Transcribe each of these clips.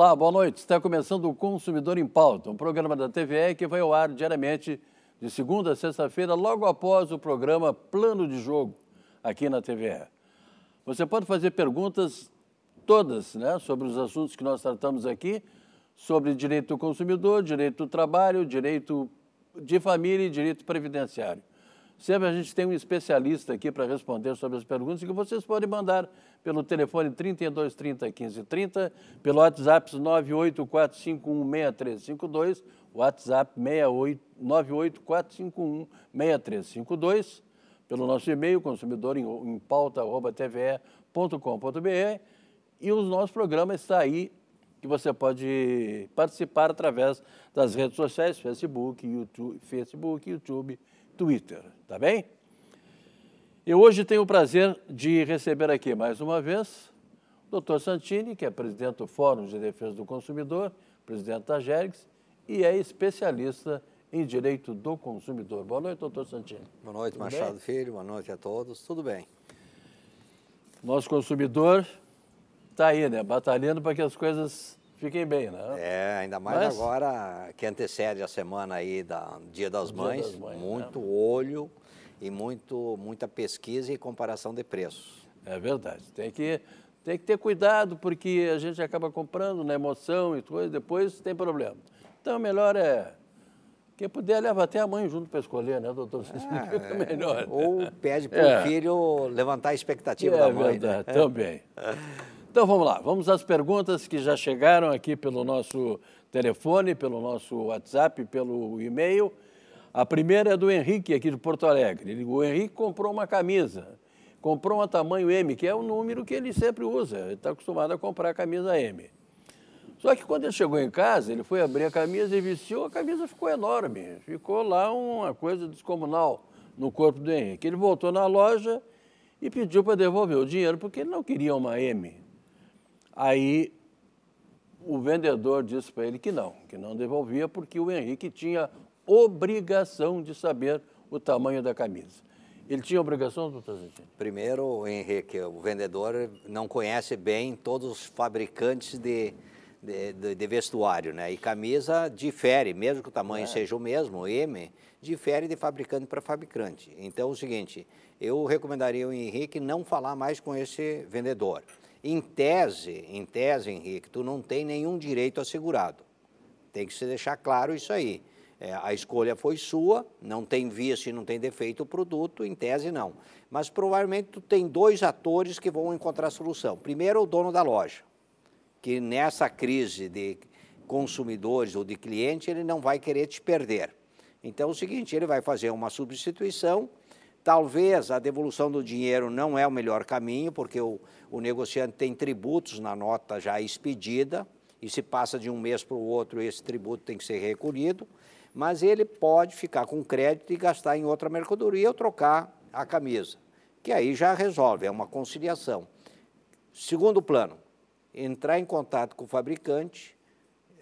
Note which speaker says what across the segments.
Speaker 1: Olá, boa noite. Está começando o Consumidor em Pauta, um programa da TVE que vai ao ar diariamente de segunda a sexta-feira, logo após o programa Plano de Jogo, aqui na TVE. Você pode fazer perguntas todas né, sobre os assuntos que nós tratamos aqui, sobre direito do consumidor, direito do trabalho, direito de família e direito previdenciário. Sempre a gente tem um especialista aqui para responder sobre as perguntas que vocês podem mandar pelo telefone 32 30 15 30, pelo WhatsApp 984516352, WhatsApp 68, 984516352, pelo nosso e-mail consumidor em, em pauta@tve.com.br e o nosso programa está aí que você pode participar através das redes sociais, Facebook, YouTube, Facebook, YouTube Twitter, tá bem? Eu hoje tenho o prazer de receber aqui mais uma vez o Dr. Santini, que é presidente do Fórum de Defesa do Consumidor, presidente da Jergs e é especialista em direito do consumidor. Boa noite, doutor Santini. Boa noite, Tudo Machado bem? Filho. Boa noite a todos. Tudo bem. Nosso consumidor está aí, né? Batalhando para que as coisas Fiquem bem, né? É, ainda mais Mas... agora que antecede a semana
Speaker 2: aí da Dia das, mães, Dia das mães, muito né? olho e muito muita pesquisa
Speaker 1: e comparação de preços. É verdade. Tem que tem que ter cuidado porque a gente acaba comprando na né, emoção e coisa, depois tem problema. Então, melhor é quem puder, leva até a mãe junto para escolher, né, doutor? Ah, é, melhor. Né? Ou pede para o é. filho levantar a expectativa é, da mãe. Né? Verdade, né? Também. Então vamos lá, vamos às perguntas que já chegaram aqui pelo nosso telefone, pelo nosso WhatsApp, pelo e-mail. A primeira é do Henrique, aqui de Porto Alegre. O Henrique comprou uma camisa, comprou uma tamanho M, que é o número que ele sempre usa, ele está acostumado a comprar a camisa M. Só que quando ele chegou em casa, ele foi abrir a camisa e vestiu, a camisa ficou enorme, ficou lá uma coisa descomunal no corpo do Henrique. Ele voltou na loja e pediu para devolver o dinheiro, porque ele não queria uma M. Aí o vendedor disse para ele que não, que não devolvia porque o Henrique tinha obrigação de saber o tamanho da camisa. Ele tinha obrigação, doutor Zetini?
Speaker 2: Primeiro, Henrique, o vendedor não conhece bem todos os fabricantes de, de, de, vestuário, né? E camisa difere, mesmo que o tamanho é. seja o mesmo, o M, difere de fabricante para fabricante. Então, é o seguinte, eu recomendaria o Henrique não falar mais com esse vendedor. Em tese, em tese, Henrique, tu não tem nenhum direito assegurado. Tem que se deixar claro isso aí. É, a escolha foi sua, não tem vício e não tem defeito o produto, em tese não. Mas provavelmente tu tem dois atores que vão encontrar solução. Primeiro, o dono da loja, que nessa crise de consumidores ou de cliente, ele não vai querer te perder. Então é o seguinte, ele vai fazer uma substituição Talvez a devolução do dinheiro não é o melhor caminho, porque o, o negociante tem tributos na nota já expedida, e se passa de um mês para o outro, esse tributo tem que ser recolhido, mas ele pode ficar com crédito e gastar em outra mercadoria ou trocar a camisa, que aí já resolve, é uma conciliação. Segundo plano, entrar em contato com o fabricante,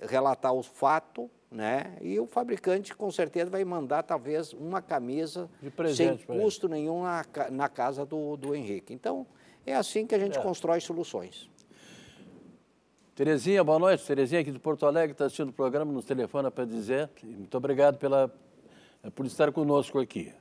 Speaker 2: relatar o fato né? E o fabricante com certeza vai mandar talvez uma camisa
Speaker 1: sem custo
Speaker 2: nenhum na, na casa
Speaker 1: do, do Henrique. Então é assim que a gente é. constrói soluções. Terezinha, boa noite. Terezinha aqui de Porto Alegre está assistindo o programa, nos telefona para dizer. Muito obrigado pela, eh, por estar conosco aqui.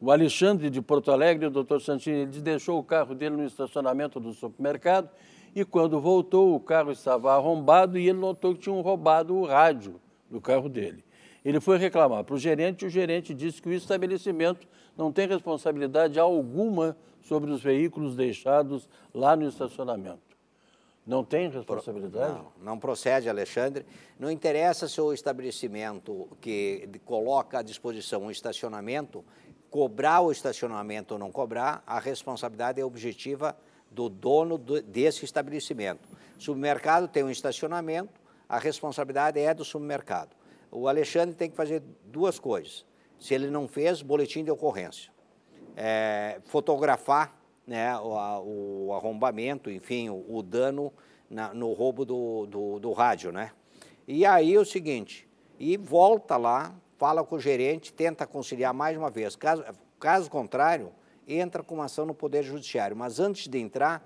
Speaker 1: O Alexandre de Porto Alegre, o doutor Santini, ele deixou o carro dele no estacionamento do supermercado e quando voltou o carro estava arrombado e ele notou que tinham roubado o rádio do carro dele. Ele foi reclamar para o gerente e o gerente disse que o estabelecimento não tem responsabilidade alguma sobre os veículos deixados lá no estacionamento. Não tem responsabilidade? Não,
Speaker 2: não procede, Alexandre. Não interessa se o estabelecimento que coloca à disposição um estacionamento, cobrar o estacionamento ou não cobrar, a responsabilidade é objetiva do dono desse estabelecimento. Supermercado tem um estacionamento, a responsabilidade é do supermercado. O Alexandre tem que fazer duas coisas. Se ele não fez, boletim de ocorrência. É, fotografar né, o, o, arrombamento, enfim, o, o dano na, no roubo do, do, do rádio, né? E aí é o seguinte, e volta lá, fala com o gerente, tenta conciliar mais uma vez. Caso, caso contrário, entra com uma ação no Poder Judiciário. Mas antes de entrar,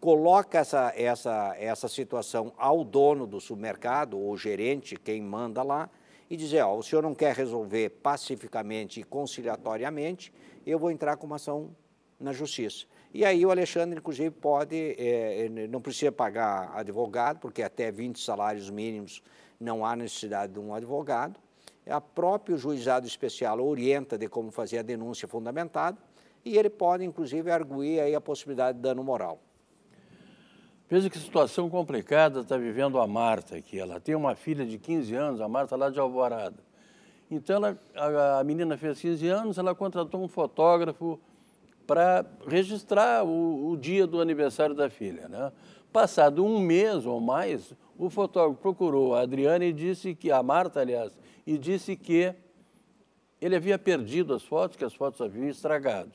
Speaker 2: coloca essa, essa, essa situação ao dono do supermercado, ou gerente, quem manda lá, e dizer, ó, o senhor não quer resolver pacificamente e conciliatoriamente, eu vou entrar com uma ação na justiça. E aí o Alexandre, inclusive, pode, é, não precisa pagar advogado, porque até 20 salários mínimos não há necessidade de um advogado. A próprio juizado especial orienta de como fazer a denúncia fundamentada e ele pode, inclusive, arguir aí a possibilidade de dano moral.
Speaker 1: Veja que situação complicada está vivendo a Marta aqui. Ela tem uma filha de 15 anos, a Marta lá de Alvorada. Então, ela, a, a menina fez 15 anos, ela contratou um fotógrafo para registrar o, o, dia do aniversário da filha. Né? Passado um mês ou mais, o fotógrafo procurou a Adriana e disse que, a Marta, aliás, e disse que ele havia perdido as fotos, que as fotos haviam estragado.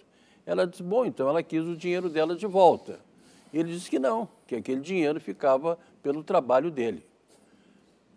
Speaker 1: Ela disse, bom, então ela quis o dinheiro dela de volta. Ele disse que não, que aquele dinheiro ficava pelo trabalho dele.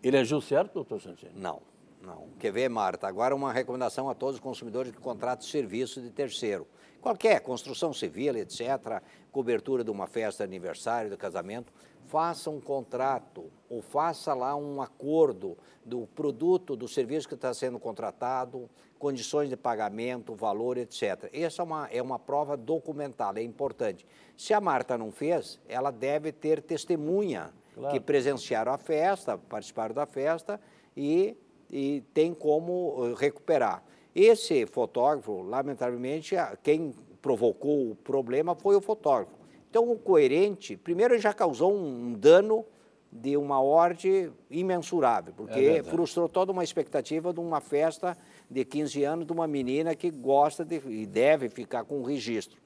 Speaker 1: Ele agiu certo, doutor Sanchez? Não, não. Quer ver,
Speaker 2: Marta? Agora uma recomendação a todos os consumidores que contratam serviço de terceiro. Qualquer, construção civil, etc., cobertura de uma festa, aniversário, de casamento, faça um contrato ou faça lá um acordo do produto, do serviço que está sendo contratado, condições de pagamento, valor, etc. Essa é uma, é uma prova documentada, é importante. Se a Marta não fez, ela deve ter testemunha claro. que presenciaram a festa, participaram da festa e, e tem como eh, recuperar. Esse fotógrafo, lamentavelmente, quem provocou o problema foi o fotógrafo. Então, o coerente, primeiro, já causou um dano de uma ordem imensurável, porque é frustrou toda uma expectativa de uma festa de 15 anos de uma menina que gosta de, e deve ficar com o registro.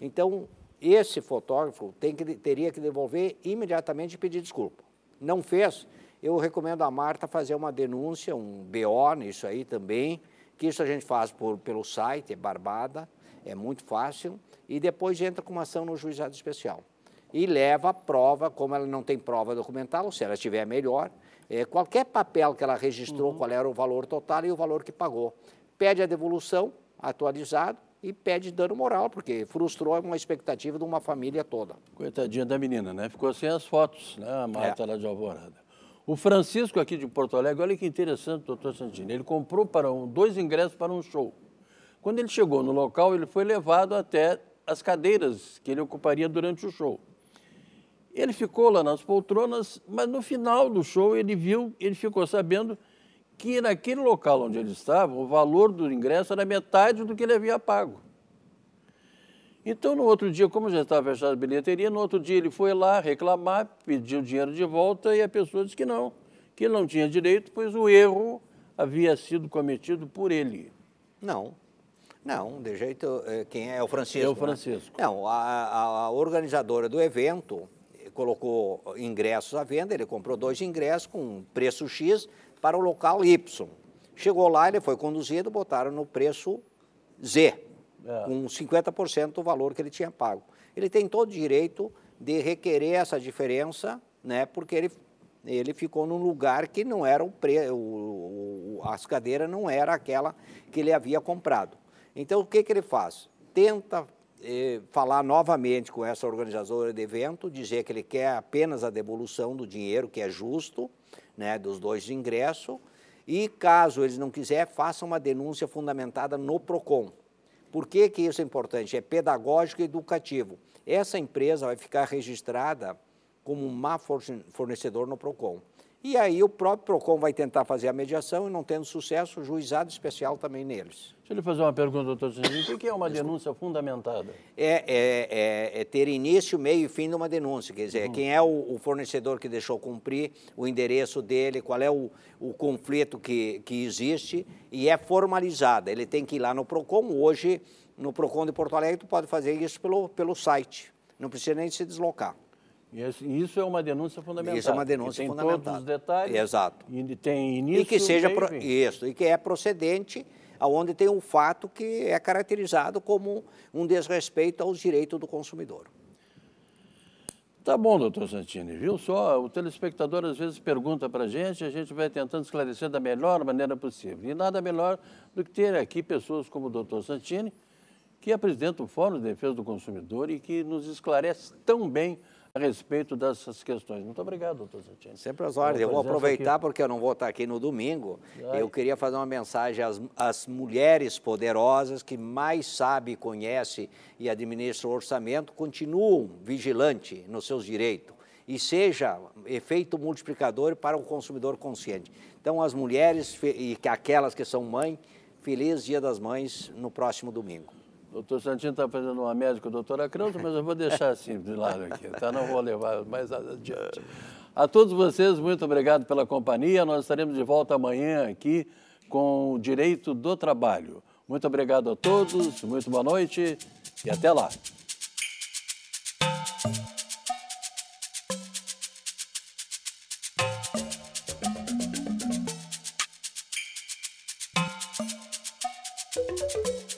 Speaker 2: Então, esse fotógrafo que, teria que devolver imediatamente e pedir desculpa. Não fez, eu recomendo a Marta fazer uma denúncia, um BO nisso aí também, que isso a gente faz por, pelo site, é barbada, é muito fácil, e depois entra com uma ação no juizado especial e leva a prova, como ela não tem prova documental, se ela tiver melhor, é, qualquer papel que ela registrou, uhum. qual era o valor total e o valor que pagou. Pede a devolução atualizado e pede dano moral, porque
Speaker 1: frustrou uma expectativa de uma família toda. Coitadinha da menina, né? Ficou sem as fotos, né? A é. Marta é. lá de Alvorada. O Francisco aqui de Porto Alegre, olha que interessante, doutor Santini, ele comprou para um, dois ingressos para um show. Quando ele chegou no local, ele foi levado até as cadeiras que ele ocuparia durante o show. Ele ficou lá nas poltronas, mas no final do show ele viu, ele ficou sabendo que naquele local onde ele estava, o valor do ingresso era metade do que ele havia pago. Então, no outro dia, como já estava fechada a bilheteria, no outro dia ele foi lá reclamar, pediu o dinheiro de volta e a pessoa disse que não, que ele não tinha direito, pois o erro havia sido cometido por ele. Não.
Speaker 2: Não, de jeito. Eh, quem é? é o Francisco. É o né? Francisco. Né? Não, a, a organizadora do evento colocou ingressos à venda, ele comprou dois ingressos com um preço X para o local Y. Chegou lá, ele foi conduzido, botaram no preço Z, é. com 50% do valor que ele tinha pago. Ele tem todo direito de requerer essa diferença, né, porque ele, ele ficou num lugar que não era o preço, as cadeiras não era aquela que ele havia comprado. Então, o que, que ele faz? Tenta falar novamente com essa organizadora de evento, dizer que ele quer apenas a devolução do dinheiro, que é justo, né, dos dois de ingresso, e caso eles não quiser, faça uma denúncia fundamentada no PROCON. Por que, que isso é importante? É pedagógico e educativo. Essa empresa vai ficar registrada como um má fornecedor no PROCON. E aí o próprio PROCON vai tentar fazer a mediação e não tendo sucesso,
Speaker 1: juizado especial também neles. Deixa eu lhe fazer uma pergunta, doutor Sinzinho. O que é uma denúncia fundamentada?
Speaker 2: É, é, é, é, ter início, meio e fim de uma denúncia. Quer dizer, uhum. quem é o, o, fornecedor que deixou cumprir, o endereço dele, qual é o, o conflito que, que existe e é formalizada. Ele tem que ir lá no PROCON. Hoje, no PROCON de Porto Alegre, tu pode fazer isso pelo, pelo site. Não precisa nem se deslocar.
Speaker 1: E isso é uma denúncia fundamental. Isso é uma denúncia tem fundamental. Todos os detalhes. Exato. E tem
Speaker 2: início. E que seja pro... isso e que é procedente, aonde tem um fato que é caracterizado como um desrespeito aos direitos do consumidor.
Speaker 1: Tá bom, doutor Santini, viu só? O telespectador às vezes pergunta para a gente, a gente vai tentando esclarecer da melhor maneira possível. E nada melhor do que ter aqui pessoas como o doutor Santini, que é presidente do Fórum de Defesa do Consumidor e que nos esclarece tão bem a respeito dessas questões. Muito obrigado, doutor Zetinho. Sempre às é horas. Eu vou aproveitar aqui. porque eu não vou estar aqui no domingo. Ai. Eu queria fazer uma mensagem
Speaker 2: às, às mulheres poderosas que mais sabem, conhecem e administram o orçamento, continuam vigilantes nos seus direitos e seja efeito multiplicador para o consumidor consciente. Então, as mulheres e aquelas que são
Speaker 1: mãe, feliz Dia das Mães no próximo domingo doutor Santino está fazendo uma médica, a doutora Creuza, mas eu vou deixar assim de lado aqui, tá? não vou levar mais adiante. A todos vocês, muito obrigado pela companhia. Nós estaremos de volta amanhã aqui com o Direito do Trabalho. Muito obrigado a todos, muito boa noite e até lá.
Speaker 2: Thank you.